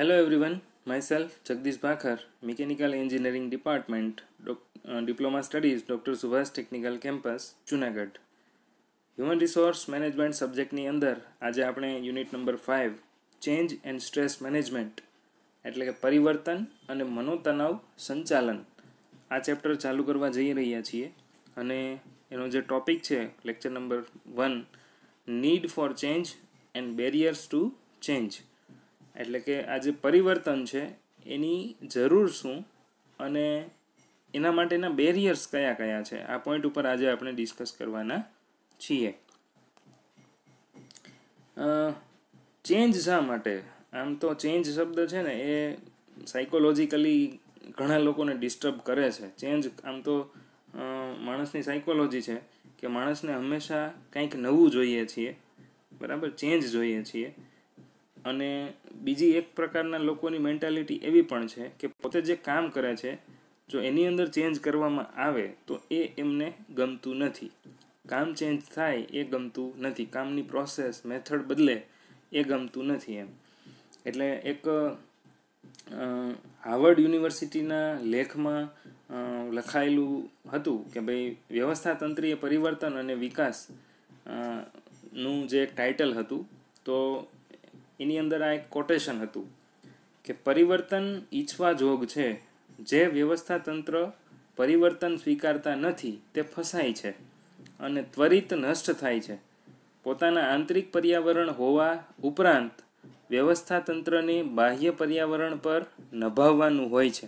hello everyone myself Jagdish Bhakhar, Mechanical Engineering Department, Doc, uh, Diploma Studies, Subhash technical campus Junagadh human resource management સબ્જેક્ટની અંદર આજે આપણે unit number five change and stress management એટલે કે પરિવર્તન અને મનોતણાવ સંચાલન આ ચેપ્ટર ચાલુ કરવા જઈ રહ્યા છીએ અને એનો જે ટોપિક છે lecture number one need for change and barriers to change એટલે કે આ જે પરિવર્તન છે એની જરૂર શું અને એના માટેના બેરિયર્સ કયા કયા છે આ પોઈન્ટ ઉપર આજે આપણે ડિસ્કસ કરવાના છીએ ચેન્જ શા માટે આમ તો ચેન્જ શબ્દ છે ને એ સાયકોલોજીકલી ઘણા લોકોને ડિસ્ટર્બ કરે છે ચેન્જ આમ તો માણસની સાયકોલોજી છે કે માણસને હંમેશા કંઈક નવું જોઈએ છીએ બરાબર ચેન્જ જોઈએ છીએ અને બીજી એક પ્રકારના લોકોની મેન્ટાલિટી એવી પણ છે કે પોતે જે કામ કરે છે જો એની અંદર ચેન્જ કરવામાં આવે તો એ એમને ગમતું નથી કામ ચેન્જ થાય એ ગમતું નથી કામની પ્રોસેસ મેથડ બદલે એ ગમતું નથી એમ એટલે એક હાવર્ડ યુનિવર્સિટીના લેખમાં લખાયેલું હતું કે ભાઈ વ્યવસ્થાતંત્રીય પરિવર્તન અને વિકાસ નું જે ટાઇટલ હતું તો એની અંદર આ એક કોટેશન હતું કે પરિવર્તન ઈચ્છવા જોગ છે જે વ્યવસ્થા તંત્ર પરિવર્તન સ્વીકારતા નથી તે ફસાય છે અને ત્વરિત નષ્ટ થાય છે પોતાના આંતરિક પર્યાવરણ હોવા ઉપરાંત વ્યવસ્થા તંત્રને બાહ્ય પર્યાવરણ પર નભાવવાનું હોય છે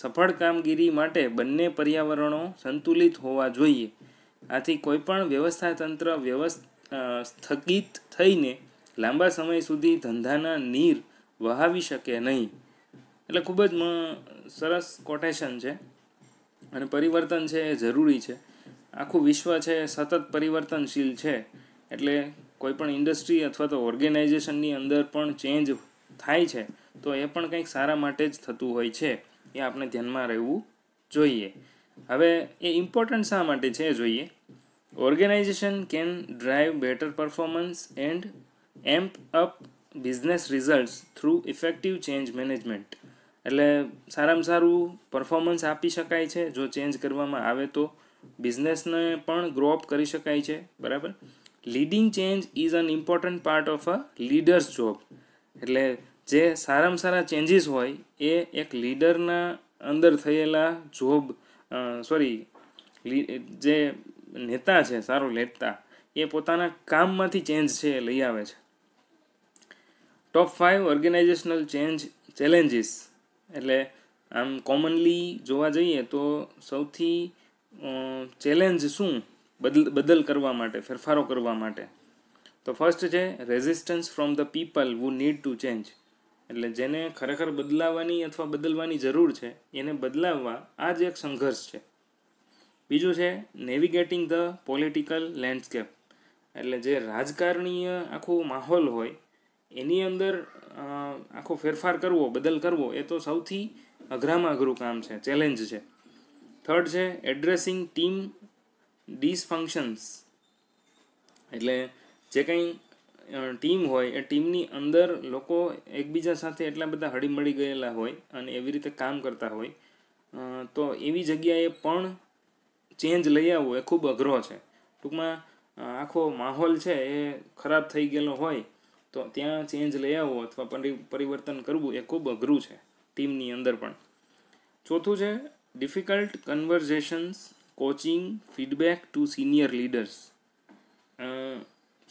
સફળ કામગીરી માટે બંને પર્યાવરણો સંતુલિત હોવા જોઈએ આથી કોઈપણ વ્યવસ્થા તંત્ર વ્યવસ્થ સ્થગિત થઈને લાંબા સમય સુધી ધંધાના નીર વહાવી શકે નહીં એટલે ખૂબ જ સરસ કોટેશન છે અને પરિવર્તન છે એ જરૂરી છે આખું વિશ્વ છે એ સતત પરિવર્તનશીલ છે એટલે કોઈપણ ઇન્ડસ્ટ્રી અથવા તો ઓર્ગેનાઇઝેશનની અંદર પણ ચેન્જ થાય છે તો એ પણ કંઈક સારા માટે જ થતું હોય છે એ આપણે ધ્યાનમાં રહેવું જોઈએ હવે એ ઇમ્પોર્ટન્ટ શા માટે છે એ જોઈએ organisation can drive better performance and amp up business results through effective change management એટલે સારામાં સારું પરફોર્મન્સ આપી શકાય છે જો ચેન્જ કરવામાં આવે તો બિઝનેસને પણ ગ્રો અપ કરી શકાય છે બરાબર leading change is an important part of a leader's job એટલે જે સારામાં સારા ચેન્જીસ હોય એ એક લીડરના અંદર થયેલા જોબ સોરી જે નેતા છે સારો લેતા એ પોતાના કામમાંથી ચેન્જ છે એ લઈ આવે છે top five organisational change challenges એટલે આમ કોમનલી જોવા જઈએ તો સૌથી ચેલેન્જ શું બદલ બદલ કરવા માટે ફેરફારો કરવા માટે તો ફર્સ્ટ છે resistance from the people who need to change એટલે જેને ખરેખર બદલાવાની અથવા બદલવાની જરૂર છે એને બદલાવવા આ જ એક સંઘર્ષ છે બીજું છે નેવિગેટિંગ ધ પોલિટિકલ લેન્ડસ્કેપ એટલે જે રાજકારણીય આખો માહોલ હોય એની અંદર આખો ફેરફાર કરવો બદલ કરવો એ તો સૌથી અઘરામાં અઘરું કામ છે ચેલેન્જ છે થર્ડ છે એડ્રેસિંગ ટીમ ડિસફંક્શન્સ એટલે જે કંઈ ટીમ હોય એ ટીમની અંદર લોકો એકબીજા સાથે એટલા બધા હળીમળી ગયેલા હોય અને એવી રીતે કામ કરતા હોય તો એવી જગ્યાએ પણ ચેન્જ લઈ આવવું એ ખૂબ અઘરો છે ટૂંકમાં આખો માહોલ છે એ ખરાબ થઈ ગયેલો હોય તો ત્યાં ચેન્જ લઈ આવવો અથવા પરિવર્તન કરવું એ ખૂબ અઘરું છે ટીમની અંદર પણ ચોથું છે difficult conversations coaching feedback to senior leaders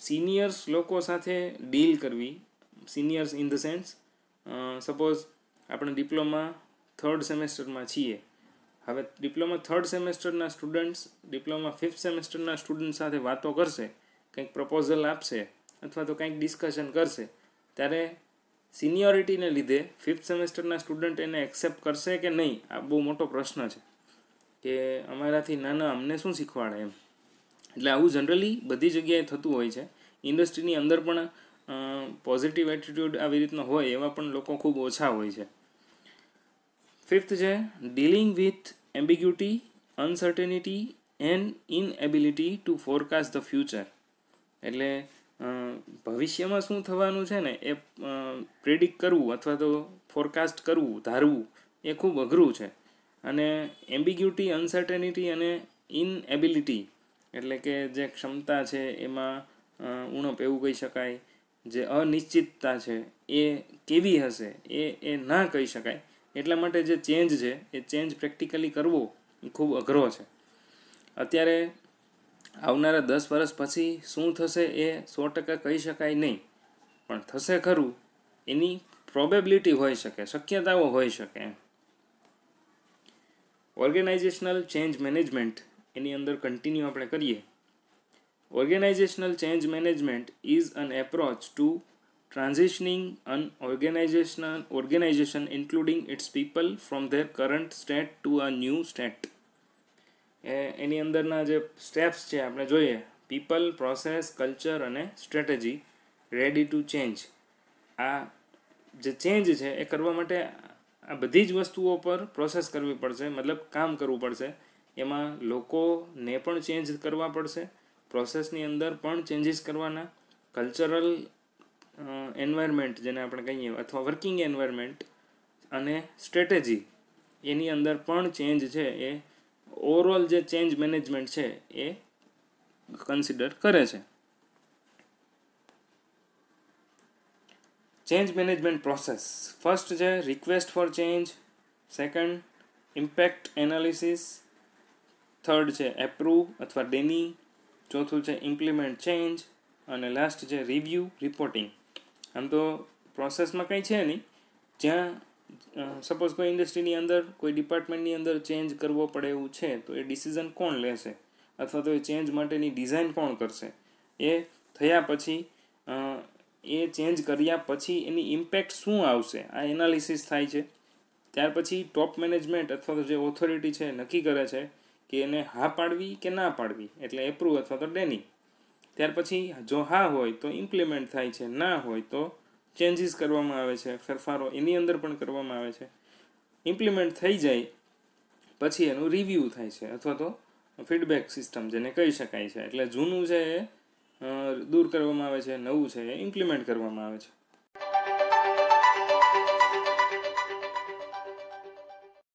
seniors લોકો સાથે ડીલ કરવી seniors in the sense suppose આપણે ડિપ્લોમા થર્ડ સેમેસ્ટરમાં છીએ હવે ડિપ્લોમા થર્ડ સેમેસ્ટરના સ્ટુડન્ટ્સ ડિપ્લોમા ફિફ્થ સેમેસ્ટરના સ્ટુડન્ટ સાથે વાતો કરશે કંઈક પ્રપોઝલ આપશે અથવા તો કંઈક ડિસ્કશન કરશે ત્યારે સિનિયોરિટીને લીધે ફિફ્થ સેમેસ્ટરના સ્ટુડન્ટ એને એક્સેપ્ટ કરશે કે નહીં આ બહુ મોટો પ્રશ્ન છે કે અમારાથી નાના અમને શું શીખવાડે એમ એટલે આવું જનરલી બધી જગ્યાએ થતું હોય છે ઇન્ડસ્ટ્રીની અંદર પણ પોઝિટિવ એટીટ્યૂડ આવી રીતનો હોય એવા પણ લોકો ખૂબ ઓછા હોય છે ફિફ્થ છે dealing with ambiguity uncertainty and inability to forecast the future એટલે ભવિષ્યમાં શું થવાનું છે ને એ પ્રિડિક્ટ કરવું અથવા તો ફોરકાસ્ટ કરવું ધારવું એ ખૂબ અઘરું છે અને એમ્બિગ્યુટી અનસર્ટેનિટી અને ઇનએબિલિટી એટલે કે જે ક્ષમતા છે એમાં ઉણપ એવું કહી શકાય જે અનિશ્ચિતતા છે એ કેવી હશે એ એ ના કહી શકાય એટલા માટે જે ચેન્જ છે એ ચેન્જ પ્રેક્ટિકલી કરવો એ ખૂબ અઘરો છે અત્યારે આવનારા દસ વર્ષ પછી શું થશે એ સો ટકા કહી શકાય નહીં પણ થશે ખરું એની પ્રોબેબિલિટી હોઈ શકે શક્યતાઓ હોઈ શકે ઓર્ગેનાઇઝેશનલ ચેન્જ મેનેજમેન્ટ એની અંદર કન્ટિન્યુ આપણે કરીએ organisational change management is an approach to transitioning an organisational organisation including its people from their current state to a new state એની અંદરના જે સ્ટેપ્સ છે આપણે જોઈએ પીપલ પ્રોસેસ કલ્ચર અને સ્ટ્રેટેજી રેડી ટુ ચેન્જ આ જે ચેન્જ છે એ કરવા માટે આ બધી જ વસ્તુઓ પર પ્રોસેસ કરવી પડશે મતલબ કામ કરવું પડશે એમાં લોકોને પણ ચેન્જ કરવા પડશે પ્રોસેસની અંદર પણ ચેન્જીસ કરવાના કલ્ચરલ એન્વાયરમેન્ટ જેને આપણે કહીએ અથવા વર્કિંગ એન્વાયરમેન્ટ અને સ્ટ્રેટેજી એની અંદર પણ ચેન્જ છે એ ઓવરઓલ જે ચેન્જ મેનેજમેન્ટ છે એ કન્સિડર કરે છે ચેન્જ મેનેજમેન્ટ પ્રોસેસ ફર્સ્ટ છે request for change second impact analysis third છે એપ્રુવ અથવા ડેની ચોથું છે ઇમ્પ્લિમેન્ટ ચેન્જ અને લાસ્ટ છે રિવ્યૂ રિપોર્ટિંગ આમ તો પ્રોસેસમાં કંઈ છે નહીં જ્યાં સપોઝ કોઈ ઇન્ડસ્ટ્રીની અંદર કોઈ ડિપાર્ટમેન્ટની અંદર ચેન્જ કરવો પડે એવું છે તો એ ડિસિઝન કોણ લેશે અથવા તો એ ચેન્જ માટેની ડિઝાઇન કોણ કરશે એ થયા પછી એ ચેન્જ કર્યા પછી એની ઇમ્પેક્ટ શું આવશે આ એનાલિસિસ થાય છે ત્યાર પછી ટોપ મેનેજમેન્ટ અથવા તો જે ઓથોરિટી છે નક્કી કરે છે કે એને હા પાડવી કે ના પાડવી એટલે એપ્રુવ અથવા તો ડેની ત્યાર પછી જો હા હોય તો ઇમ્પ્લિમેન્ટ થાય છે ના હોય તો ચેન્જીસ કરવામાં આવે છે ફેરફારો એની અંદર પણ કરવામાં આવે છે ઇમ્પ્લિમેન્ટ થઈ જાય પછી એનું રિવ્યૂ થાય છે અથવા તો ફીડબેક સિસ્ટમ જેને કહી શકાય છે એટલે જૂનું છે એ દૂર કરવામાં આવે છે નવું છે એ ઇમ્પ્લિમેન્ટ કરવામાં આવે છે